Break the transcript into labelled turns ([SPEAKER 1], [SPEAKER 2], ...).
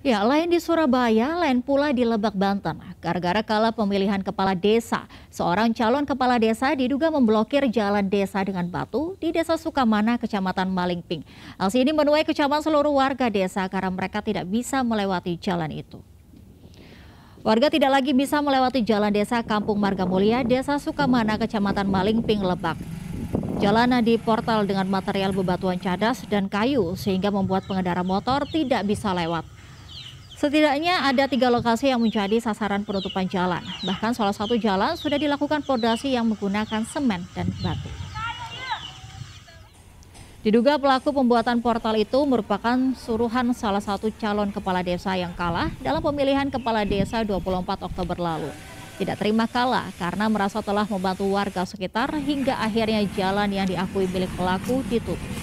[SPEAKER 1] Ya, lain di Surabaya, lain pula di Lebak, Banten. Gara-gara kala pemilihan kepala desa, seorang calon kepala desa diduga memblokir jalan desa dengan batu di desa Sukamana, Kecamatan Malingping. Aksi ini menuai kecaman seluruh warga desa karena mereka tidak bisa melewati jalan itu. Warga tidak lagi bisa melewati jalan desa Kampung Marga Mulia, desa Sukamana, Kecamatan Malingping, Lebak. Jalan di portal dengan material bebatuan cadas dan kayu sehingga membuat pengendara motor tidak bisa lewat. Setidaknya ada tiga lokasi yang menjadi sasaran penutupan jalan. Bahkan salah satu jalan sudah dilakukan fondasi yang menggunakan semen dan batu. Diduga pelaku pembuatan portal itu merupakan suruhan salah satu calon kepala desa yang kalah dalam pemilihan kepala desa 24 Oktober lalu. Tidak terima kalah karena merasa telah membantu warga sekitar hingga akhirnya jalan yang diakui milik pelaku ditutup.